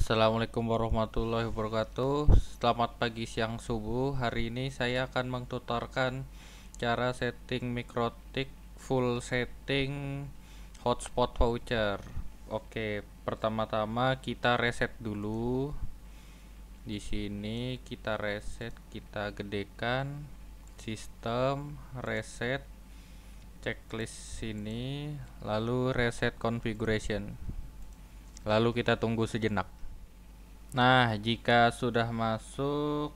Assalamualaikum warahmatullahi wabarakatuh Selamat pagi siang subuh Hari ini saya akan mengtutorkan Cara setting mikrotik Full setting Hotspot voucher Oke pertama-tama kita reset dulu di sini kita reset kita gedekan sistem reset checklist sini lalu reset configuration lalu kita tunggu sejenak nah jika sudah masuk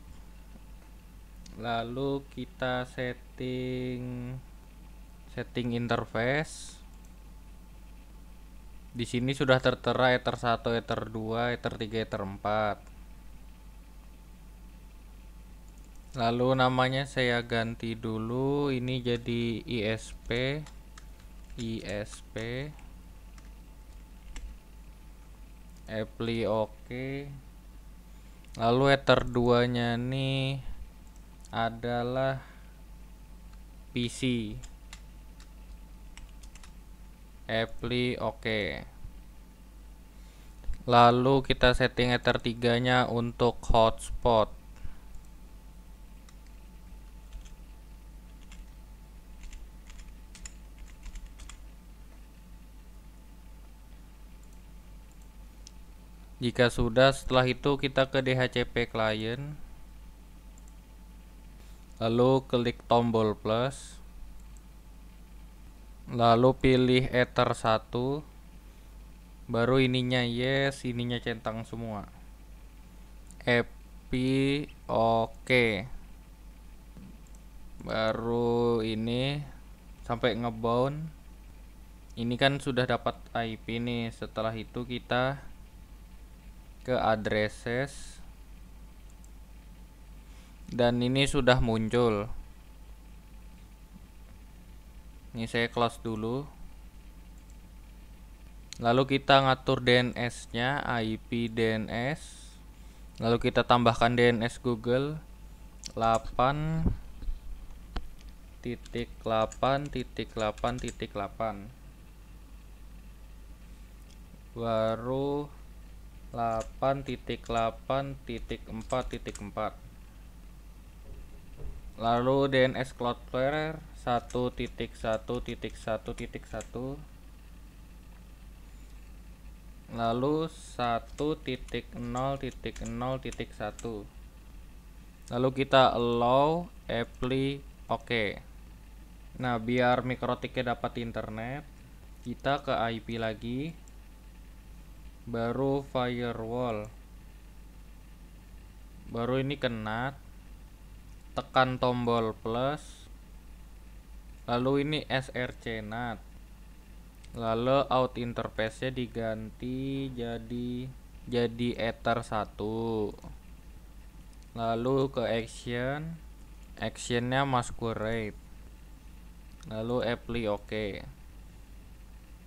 lalu kita setting setting interface di sini sudah tertera ether 1 ether 2 ether 3 ether 4 lalu namanya saya ganti dulu ini jadi ISP ISP apply oke Lalu ether dua nya nih adalah PC apply oke lalu kita setting ether tiganya untuk hotspot Jika sudah, setelah itu kita ke DHCP client. Lalu klik tombol plus. Lalu pilih Ether 1. Baru ininya yes, ininya centang semua. Epi oke. Okay. Baru ini sampai ngebound. Ini kan sudah dapat IP nih. Setelah itu kita ke addresses dan ini sudah muncul ini saya close dulu lalu kita ngatur DNS nya IP DNS lalu kita tambahkan DNS Google 8 titik 8 titik 8 titik 8 baru 8.8.4.4 lalu DNS Cloudflare 1.1.1.1 lalu 1.0.0.1 lalu kita allow apply oke okay. nah biar mikrotiknya dapat internet kita ke IP lagi baru firewall baru ini kena tekan tombol plus lalu ini src NAT lalu out interface nya diganti jadi jadi ether 1 lalu ke action actionnya masquerade lalu apply oke okay.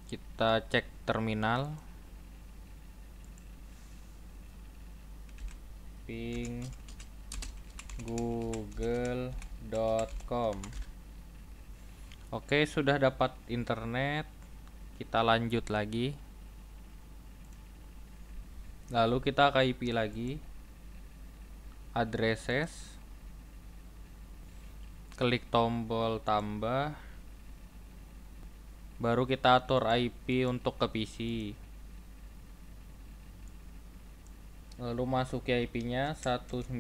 kita cek terminal typing google.com Oke sudah dapat internet kita lanjut lagi lalu kita ke IP lagi addresses klik tombol tambah baru kita atur IP untuk ke PC lalu masuki IP-nya 192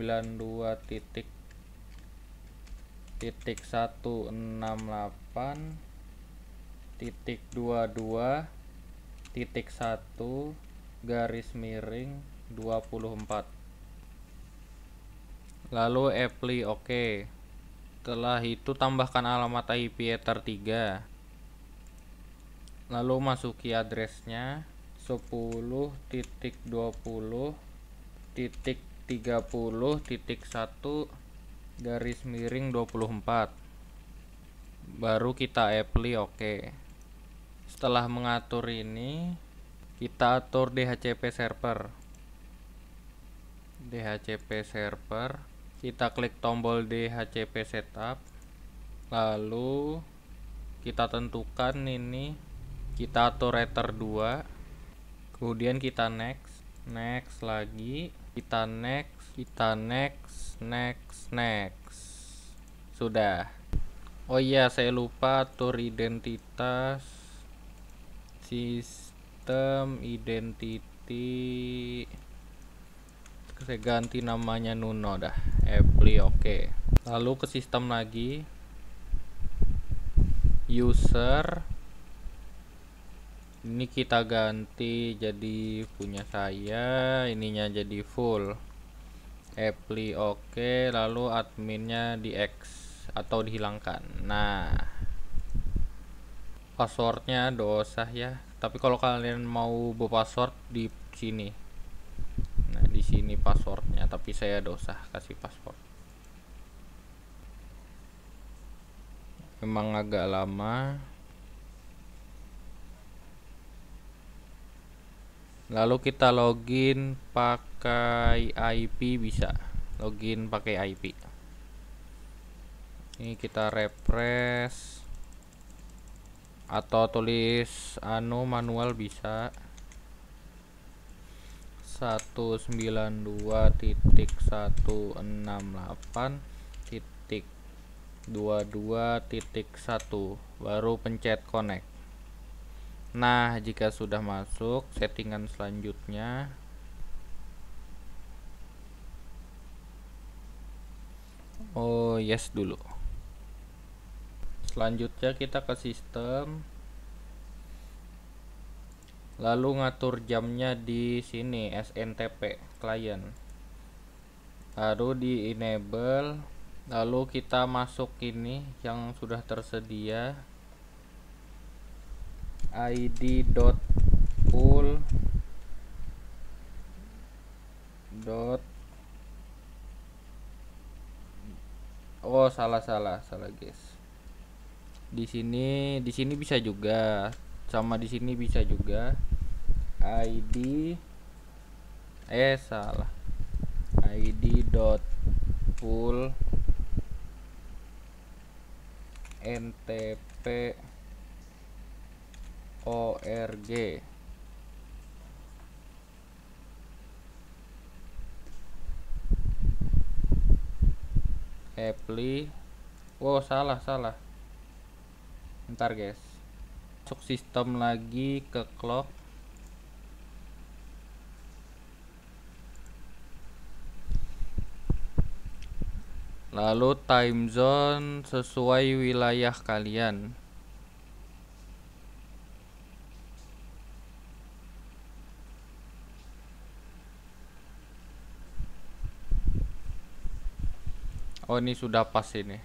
titik 168 titik 22 titik 1 garis miring 24 lalu apply oke okay. setelah itu tambahkan alamat IP ether 3 lalu masuki addressnya 10.20 titik 30 titik 1 garis miring 24 baru kita apply oke okay. setelah mengatur ini kita atur DHCP server DHCP server kita klik tombol DHCP setup lalu kita tentukan ini kita atur router 2 kemudian kita next next lagi kita next kita next next next sudah oh iya saya lupa tur identitas sistem identity saya ganti namanya Nuno dah Apply oke okay. lalu ke sistem lagi user ini kita ganti jadi punya saya ininya jadi full apply oke okay, lalu adminnya di X atau dihilangkan nah passwordnya dosa ya tapi kalau kalian mau berpassword di sini nah di sini passwordnya tapi saya dosa kasih password memang agak lama lalu kita login pakai IP bisa login pakai IP ini kita refresh atau tulis anu manual bisa 192.168.22.1 baru pencet connect Nah, jika sudah masuk, settingan selanjutnya Oh, yes dulu. Selanjutnya kita ke sistem. Lalu ngatur jamnya di sini SNTP client. Lalu di enable, lalu kita masuk ini yang sudah tersedia id dot pool dot oh salah salah salah guys di sini di sini bisa juga sama di sini bisa juga id eh salah id dot full ntp org apply wow salah salah ntar guys masuk sistem lagi ke clock lalu time zone sesuai wilayah kalian oh ini sudah pas ini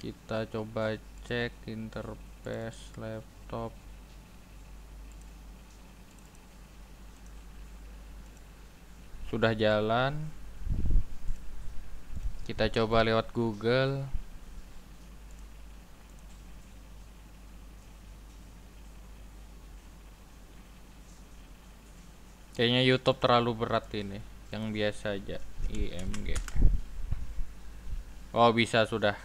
kita coba cek interface laptop sudah jalan kita coba lewat Google kayaknya YouTube terlalu berat ini yang biasa aja img oh bisa sudah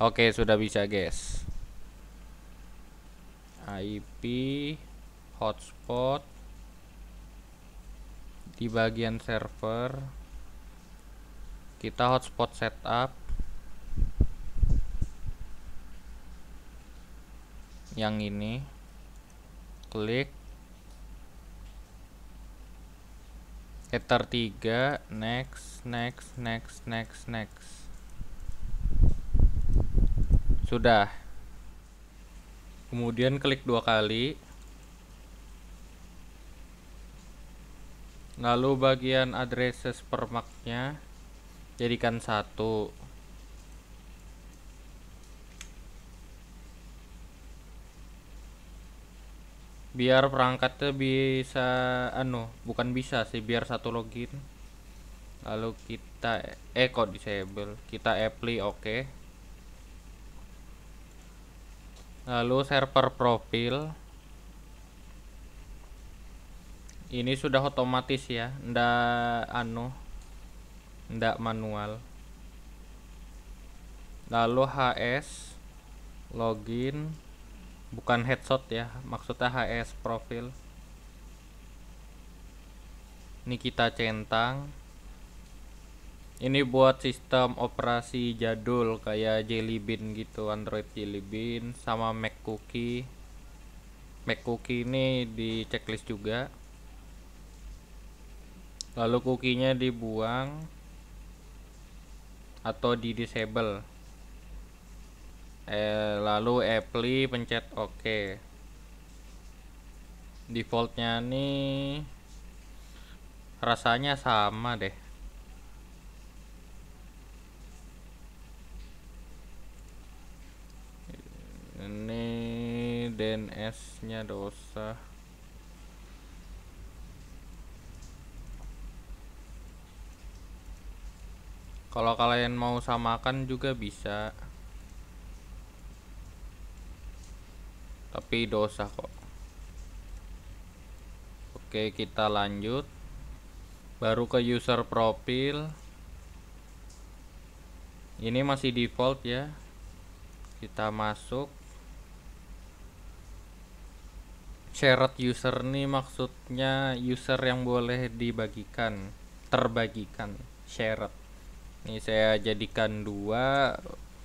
oke sudah bisa guys IP hotspot di bagian server kita hotspot setup yang ini klik Ether 3 next next next next next sudah kemudian klik dua kali lalu bagian addresses permaknya jadikan satu biar perangkatnya bisa anu bukan bisa sih biar satu login lalu kita eh disable kita apply oke okay. lalu server profil ini sudah otomatis ya ndak anu ndak manual lalu hs login bukan headshot ya maksudnya HS profil ini kita centang ini buat sistem operasi jadul kayak Jelly Bean gitu Android Jelly Bean sama Mac Cookie Mac Cookie ini di checklist juga lalu nya dibuang atau di disable eh, lalu apply pencet ok defaultnya nih rasanya sama deh ini DNS nya dosa kalau kalian mau samakan juga bisa tapi dosa kok oke kita lanjut baru ke user profil. ini masih default ya kita masuk shared user nih maksudnya user yang boleh dibagikan terbagikan shared ini saya jadikan dua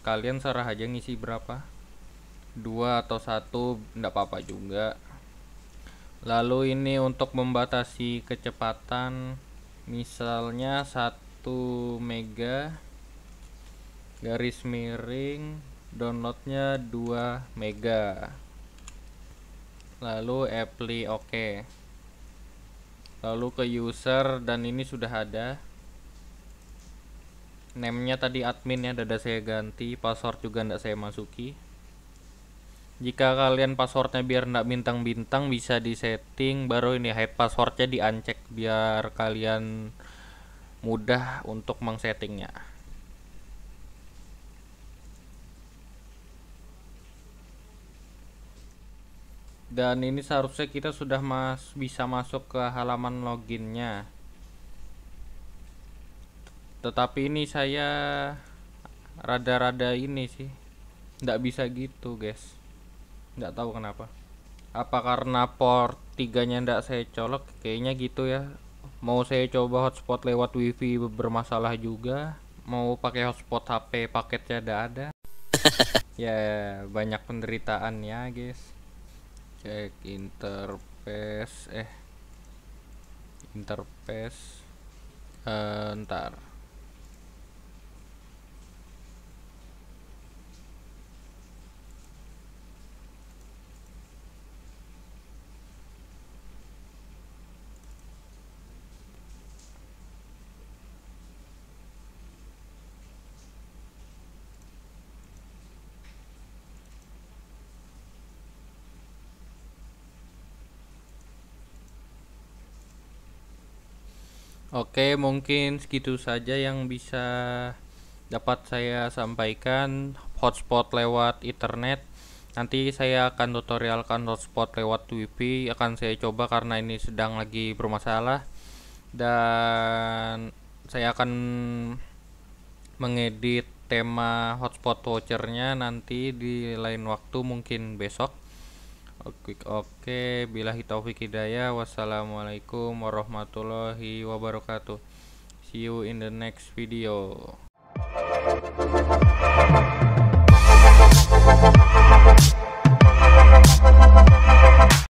kalian serah aja ngisi berapa dua atau satu tidak apa-apa juga lalu ini untuk membatasi kecepatan misalnya satu mega garis miring downloadnya dua mega lalu apply oke okay. lalu ke user dan ini sudah ada namenya tadi admin ya dada saya ganti password juga tidak saya masuki jika kalian passwordnya biar nggak bintang-bintang bisa di setting baru ini hide passwordnya di uncheck biar kalian mudah untuk mengsettingnya. Dan ini seharusnya kita sudah mas bisa masuk ke halaman loginnya. Tetapi ini saya rada-rada ini sih, nggak bisa gitu guys nggak tahu kenapa apa karena port tiganya ndak saya colok kayaknya gitu ya mau saya coba hotspot lewat wifi bermasalah juga mau pakai hotspot HP paketnya ada ada ya banyak penderitaan ya guys cek interface eh interface uh, ntar Oke, mungkin segitu saja yang bisa dapat saya sampaikan hotspot lewat internet. Nanti saya akan tutorialkan hotspot lewat WiFi, akan saya coba karena ini sedang lagi bermasalah. Dan saya akan mengedit tema hotspot vouchernya nanti di lain waktu mungkin besok Oke, oke. Bila taufik hidayah. Wassalamualaikum warahmatullahi wabarakatuh. See you in the next video.